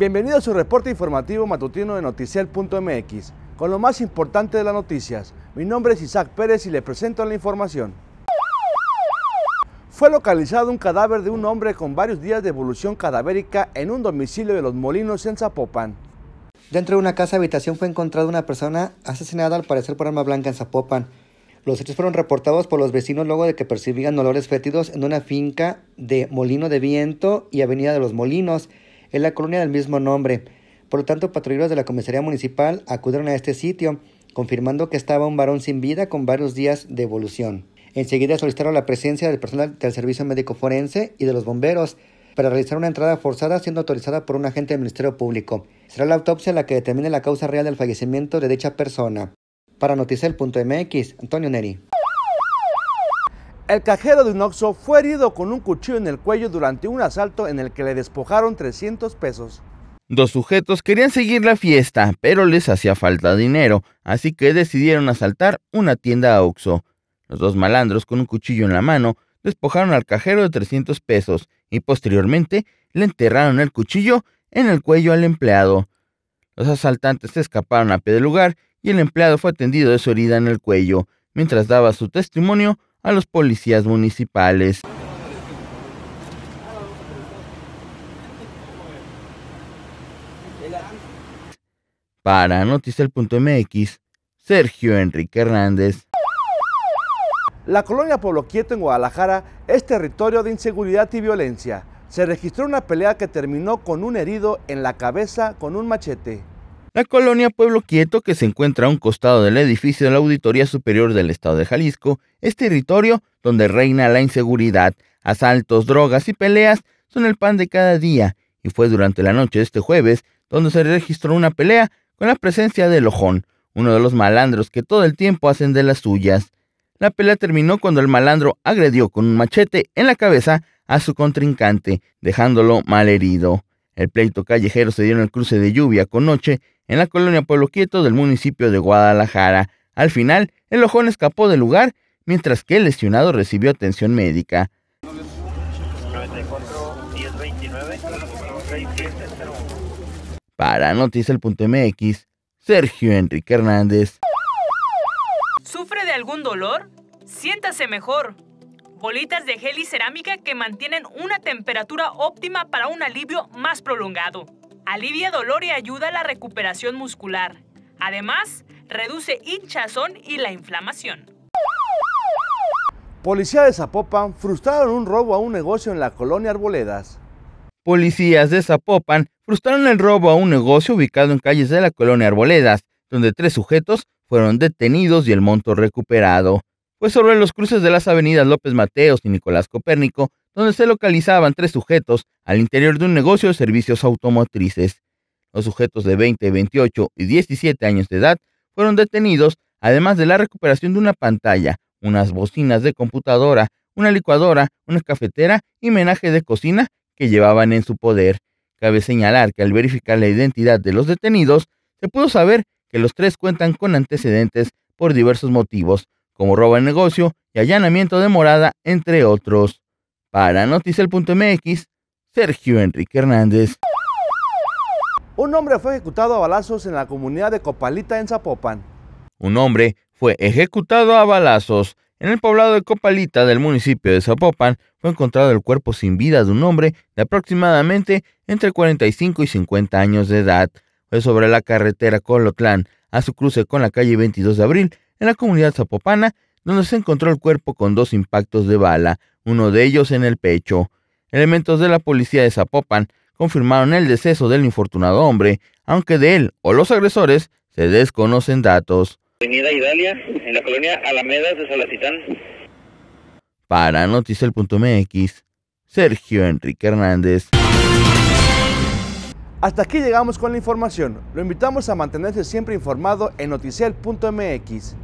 Bienvenido a su reporte informativo matutino de Noticiel.mx, con lo más importante de las noticias. Mi nombre es Isaac Pérez y le presento la información. Fue localizado un cadáver de un hombre con varios días de evolución cadavérica en un domicilio de Los Molinos en Zapopan. Dentro de una casa habitación fue encontrada una persona asesinada al parecer por arma blanca en Zapopan. Los hechos fueron reportados por los vecinos luego de que percibían olores fétidos en una finca de Molino de Viento y Avenida de los Molinos en la colonia del mismo nombre. Por lo tanto, patrulleros de la comisaría municipal acudieron a este sitio, confirmando que estaba un varón sin vida con varios días de evolución. Enseguida solicitaron la presencia del personal del servicio médico forense y de los bomberos, para realizar una entrada forzada siendo autorizada por un agente del Ministerio Público. Será la autopsia la que determine la causa real del fallecimiento de dicha persona. Para Noticel.mx, Antonio Neri. El cajero de un oxo fue herido con un cuchillo en el cuello durante un asalto en el que le despojaron 300 pesos. Dos sujetos querían seguir la fiesta, pero les hacía falta dinero, así que decidieron asaltar una tienda a oxo. Los dos malandros con un cuchillo en la mano despojaron al cajero de 300 pesos y posteriormente le enterraron el cuchillo en el cuello al empleado. Los asaltantes se escaparon a pie del lugar y el empleado fue atendido de su herida en el cuello. Mientras daba su testimonio, a los policías municipales. Para Noticel.mx, Sergio Enrique Hernández. La colonia Pueblo Quieto en Guadalajara es territorio de inseguridad y violencia. Se registró una pelea que terminó con un herido en la cabeza con un machete. La colonia Pueblo Quieto, que se encuentra a un costado del edificio de la Auditoría Superior del Estado de Jalisco, es territorio donde reina la inseguridad, asaltos, drogas y peleas son el pan de cada día, y fue durante la noche de este jueves donde se registró una pelea con la presencia de Lojón, uno de los malandros que todo el tiempo hacen de las suyas. La pelea terminó cuando el malandro agredió con un machete en la cabeza a su contrincante, dejándolo malherido. El pleito callejero se dio en el cruce de lluvia con noche en la colonia Pueblo Quieto del municipio de Guadalajara. Al final, el ojón escapó del lugar, mientras que el lesionado recibió atención médica. 94, Para MX, Sergio Enrique Hernández. ¿Sufre de algún dolor? Siéntase mejor. Bolitas de gel y cerámica que mantienen una temperatura óptima para un alivio más prolongado alivia dolor y ayuda a la recuperación muscular. Además, reduce hinchazón y la inflamación. Policía de Zapopan frustraron un robo a un negocio en la colonia Arboledas. Policías de Zapopan frustraron el robo a un negocio ubicado en calles de la colonia Arboledas, donde tres sujetos fueron detenidos y el monto recuperado. Fue pues sobre los cruces de las avenidas López Mateos y Nicolás Copérnico donde se localizaban tres sujetos al interior de un negocio de servicios automotrices. Los sujetos de 20, 28 y 17 años de edad fueron detenidos, además de la recuperación de una pantalla, unas bocinas de computadora, una licuadora, una cafetera y menaje de cocina que llevaban en su poder. Cabe señalar que al verificar la identidad de los detenidos, se pudo saber que los tres cuentan con antecedentes por diversos motivos, como robo de negocio y allanamiento de morada, entre otros. Para Noticel.mx, Sergio Enrique Hernández. Un hombre fue ejecutado a balazos en la comunidad de Copalita en Zapopan. Un hombre fue ejecutado a balazos en el poblado de Copalita del municipio de Zapopan fue encontrado el cuerpo sin vida de un hombre de aproximadamente entre 45 y 50 años de edad. Fue sobre la carretera Colotlán, a su cruce con la calle 22 de abril, en la comunidad zapopana, donde se encontró el cuerpo con dos impactos de bala uno de ellos en el pecho. Elementos de la policía de Zapopan confirmaron el deceso del infortunado hombre, aunque de él o los agresores se desconocen datos. Avenida en la colonia Alamedas de Para Noticel.mx, Sergio Enrique Hernández. Hasta aquí llegamos con la información. Lo invitamos a mantenerse siempre informado en Noticel.mx.